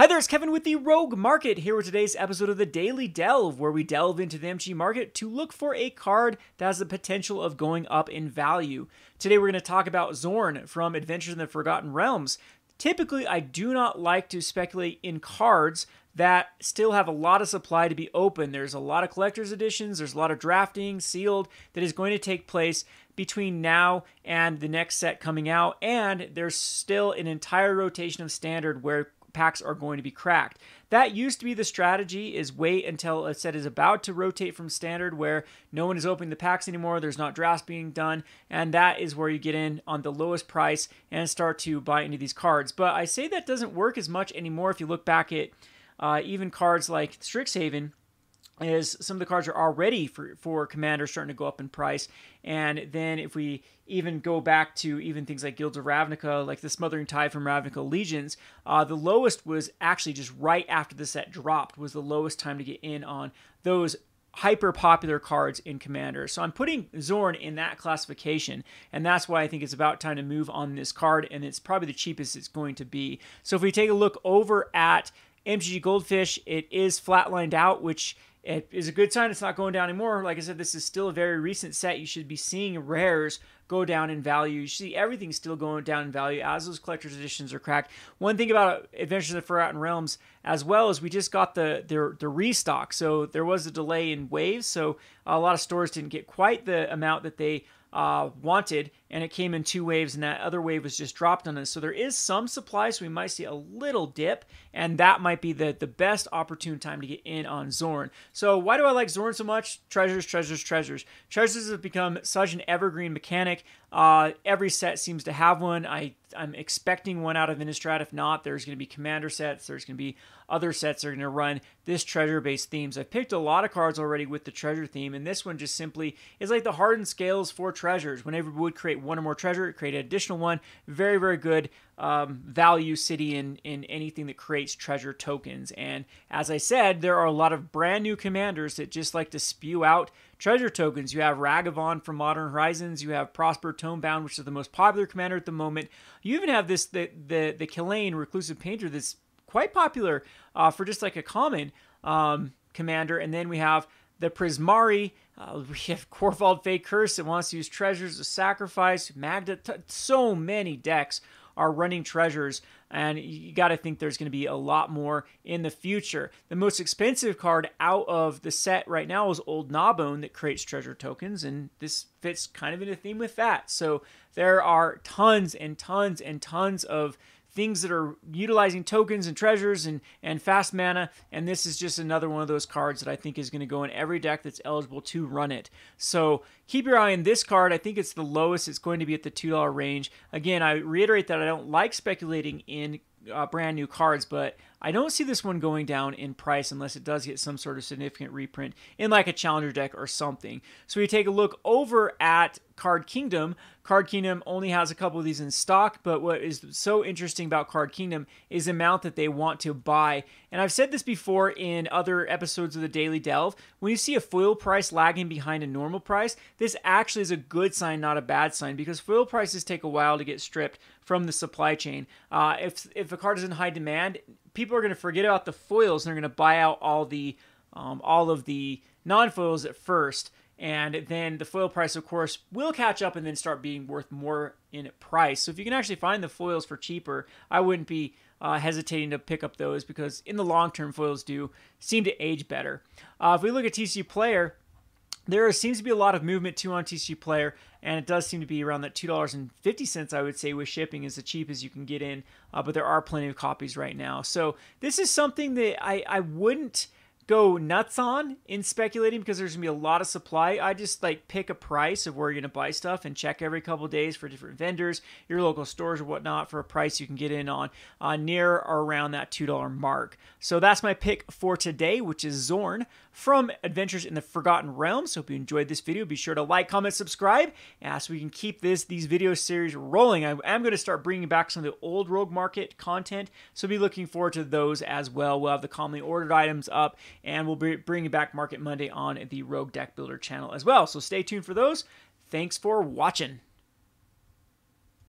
Hi there, it's Kevin with the Rogue Market here with today's episode of the Daily Delve, where we delve into the MG market to look for a card that has the potential of going up in value. Today we're going to talk about Zorn from Adventures in the Forgotten Realms. Typically, I do not like to speculate in cards that still have a lot of supply to be open. There's a lot of collector's editions, there's a lot of drafting, sealed, that is going to take place between now and the next set coming out, and there's still an entire rotation of standard where packs are going to be cracked. That used to be the strategy is wait until a set is about to rotate from standard where no one is opening the packs anymore, there's not drafts being done, and that is where you get in on the lowest price and start to buy into these cards. But I say that doesn't work as much anymore if you look back at uh, even cards like Strixhaven is some of the cards are already for, for commander starting to go up in price and then if we even go back to even things like guilds of ravnica like the smothering tide from ravnica legions uh, the lowest was actually just right after the set dropped was the lowest time to get in on those hyper popular cards in commander so i'm putting zorn in that classification and that's why i think it's about time to move on this card and it's probably the cheapest it's going to be so if we take a look over at MGG Goldfish, it is flatlined out, which it is a good sign it's not going down anymore. Like I said, this is still a very recent set. You should be seeing rares go down in value. You see everything still going down in value as those collector's editions are cracked. One thing about Adventures of Forgotten Realms as well is we just got the the, the restock. So there was a delay in waves, so a lot of stores didn't get quite the amount that they uh, wanted, and it came in two waves, and that other wave was just dropped on us. So there is some supply, so we might see a little dip, and that might be the, the best opportune time to get in on Zorn. So why do I like Zorn so much? Treasures, treasures, treasures. Treasures have become such an evergreen mechanic. Uh, every set seems to have one. I I'm expecting one out of Innistrad. If not, there's going to be commander sets. There's going to be other sets that are going to run this treasure-based themes. I've picked a lot of cards already with the treasure theme, and this one just simply is like the hardened scales for treasures. Whenever we would create one or more treasure, create an additional one. Very very good um, value city in in anything that creates treasure tokens. And as I said, there are a lot of brand new commanders that just like to spew out treasure tokens. You have Ragavan from Modern Horizons. You have Prosper Tomebound, which is the most popular commander at the moment. You even have this the the the Kilane Reclusive Painter that's quite popular uh, for just like a common um, commander, and then we have the Prismari. Uh, we have Corvald Fake Curse that wants to use Treasures of Sacrifice. Magda, t- so many decks are running treasures and you got to think there's going to be a lot more in the future. The most expensive card out of the set right now is Old Gnawbone that creates treasure tokens, and this fits kind of in a theme with that. So there are tons and tons and tons of things that are utilizing tokens and treasures and, and fast mana. And this is just another one of those cards that I think is going to go in every deck that's eligible to run it. So keep your eye on this card. I think it's the lowest. It's going to be at the $2 range. Again, I reiterate that I don't like speculating in uh, brand new cards, but I don't see this one going down in price unless it does get some sort of significant reprint in like a challenger deck or something. So we take a look over at Card Kingdom. Card Kingdom only has a couple of these in stock, but what is so interesting about Card Kingdom is the amount that they want to buy. And I've said this before in other episodes of the Daily Delve. When you see a foil price lagging behind a normal price, this actually is a good sign, not a bad sign, because foil prices take a while to get stripped from the supply chain. Uh, if if a card is in high demand, people are going to forget about the foils and they're going to buy out all the um, all of the non foils at first and then the foil price of course will catch up and then start being worth more in price so if you can actually find the foils for cheaper i wouldn't be uh, hesitating to pick up those because in the long term foils do seem to age better uh, if we look at tc player there seems to be a lot of movement too on TC Player, and it does seem to be around that two dollars and fifty cents. I would say with shipping is the cheapest you can get in, uh, but there are plenty of copies right now. So this is something that I I wouldn't go nuts on in speculating because there's gonna be a lot of supply. I just like pick a price of where you're gonna buy stuff and check every couple days for different vendors, your local stores or whatnot for a price you can get in on uh, near or around that two dollar mark. So that's my pick for today, which is Zorn from Adventures in the Forgotten Realms. Hope you enjoyed this video. Be sure to like, comment, subscribe, and so we can keep this these video series rolling. I am gonna start bringing back some of the old Rogue Market content, so be looking forward to those as well. We'll have the commonly ordered items up and we'll be bringing back Market Monday on the Rogue Deck Builder channel as well. So stay tuned for those. Thanks for watching.